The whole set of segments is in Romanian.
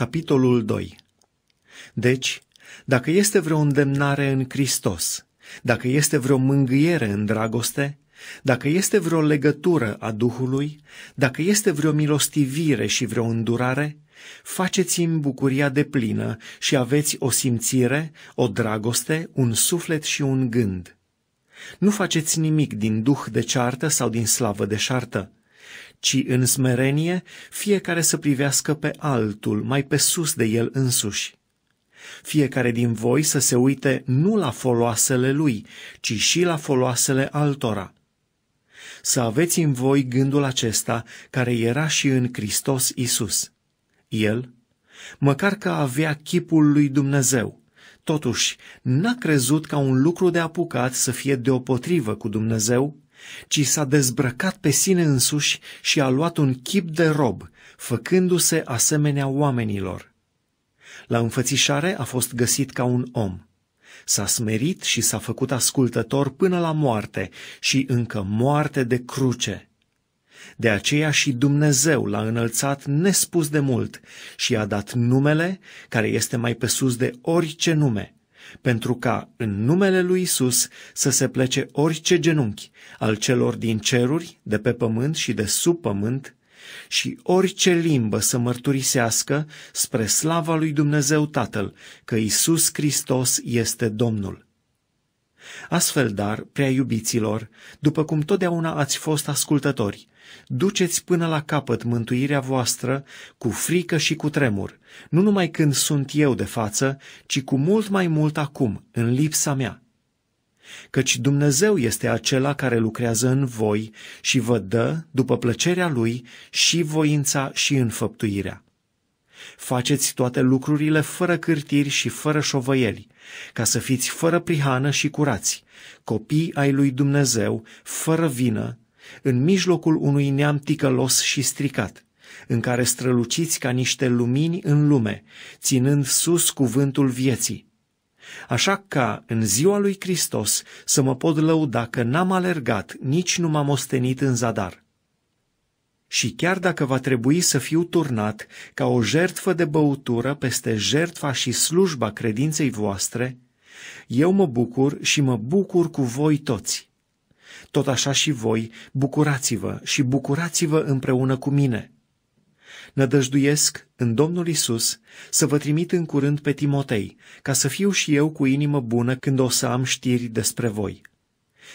Capitolul 2 Deci, dacă este vreo îndemnare în Hristos, dacă este vreo mângâiere în dragoste, dacă este vreo legătură a Duhului, dacă este vreo milostivire și vreo îndurare, faceți-mi bucuria de plină și aveți o simțire, o dragoste, un suflet și un gând. Nu faceți nimic din duh de ceartă sau din slavă de șartă, ci în smerenie fiecare să privească pe altul, mai pe sus de el însuși. Fiecare din voi să se uite nu la foloasele lui, ci și la foloasele altora. Să aveți în voi gândul acesta care era și în Hristos Isus. El, măcar că avea chipul lui Dumnezeu, totuși n-a crezut ca un lucru de apucat să fie deopotrivă cu Dumnezeu, ci s-a dezbrăcat pe sine însuși și a luat un chip de rob, făcându-se asemenea oamenilor. La înfățișare a fost găsit ca un om. S-a smerit și s-a făcut ascultător până la moarte și încă moarte de cruce. De aceea și Dumnezeu l-a înălțat nespus de mult și i-a dat numele care este mai pe sus de orice nume – pentru ca în numele lui Isus să se plece orice genunchi al celor din ceruri, de pe pământ și de sub pământ, și orice limbă să mărturisească spre slava lui Dumnezeu Tatăl că Isus Hristos este Domnul Astfel, dar, prea iubiților, după cum totdeauna ați fost ascultători, duceți până la capăt mântuirea voastră cu frică și cu tremur, nu numai când sunt eu de față, ci cu mult mai mult acum, în lipsa mea. Căci Dumnezeu este acela care lucrează în voi și vă dă, după plăcerea Lui, și voința și înfăptuirea. Faceți toate lucrurile fără cârtiri și fără șovăieli, ca să fiți fără prihană și curați, copii ai lui Dumnezeu, fără vină, în mijlocul unui neam ticălos și stricat, în care străluciți ca niște lumini în lume, ținând sus cuvântul vieții. Așa ca, în ziua lui Hristos, să mă pot lăuda că n-am alergat, nici nu m-am ostenit în zadar și chiar dacă va trebui să fiu turnat ca o jertfă de băutură peste jertfa și slujba credinței voastre, eu mă bucur și mă bucur cu voi toți. Tot așa și voi, bucurați-vă și bucurați-vă împreună cu mine. Nădăjduiesc în Domnul Isus să vă trimit în curând pe Timotei, ca să fiu și eu cu inimă bună când o să am știri despre voi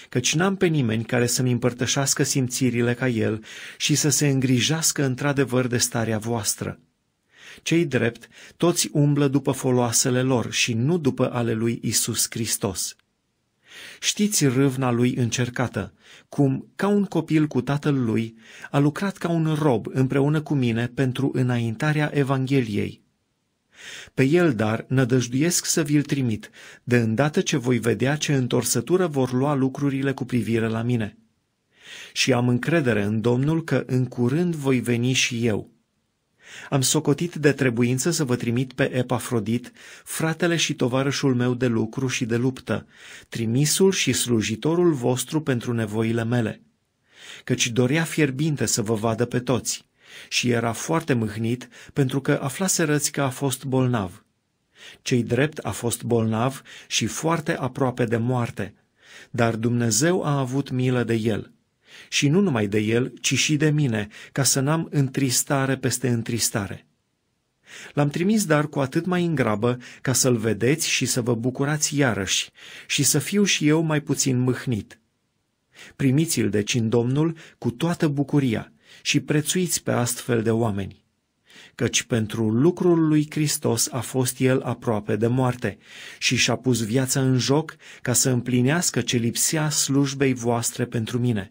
căci n-am pe nimeni care să-mi împărtășească simțirile ca el și să se îngrijească într-adevăr de starea voastră. Cei drept, toți umblă după foloasele lor și nu după ale lui Isus Hristos. Știți râvna lui încercată, cum, ca un copil cu tatăl lui, a lucrat ca un rob împreună cu mine pentru înaintarea Evangheliei, pe el, dar, nădăjduiesc să vi-l trimit, de îndată ce voi vedea ce întorsătură vor lua lucrurile cu privire la mine. Și am încredere în Domnul că în curând voi veni și eu. Am socotit de trebuință să vă trimit pe Epafrodit, fratele și tovarășul meu de lucru și de luptă, trimisul și slujitorul vostru pentru nevoile mele, căci dorea fierbinte să vă vadă pe toți și era foarte mâhnit pentru că aflase răți că a fost bolnav. Cei drept a fost bolnav și foarte aproape de moarte, dar Dumnezeu a avut milă de el. Și nu numai de el, ci și de mine, ca să n-am întristare peste întristare. L-am trimis dar cu atât mai îngrabă ca să-l vedeți și să vă bucurați iarăși și să fiu și eu mai puțin mâhnit. Primiți-l deci în Domnul cu toată bucuria, și prețuiți pe astfel de oameni, căci pentru lucrul lui Hristos a fost el aproape de moarte și și-a pus viața în joc ca să împlinească ce lipsea slujbei voastre pentru mine.”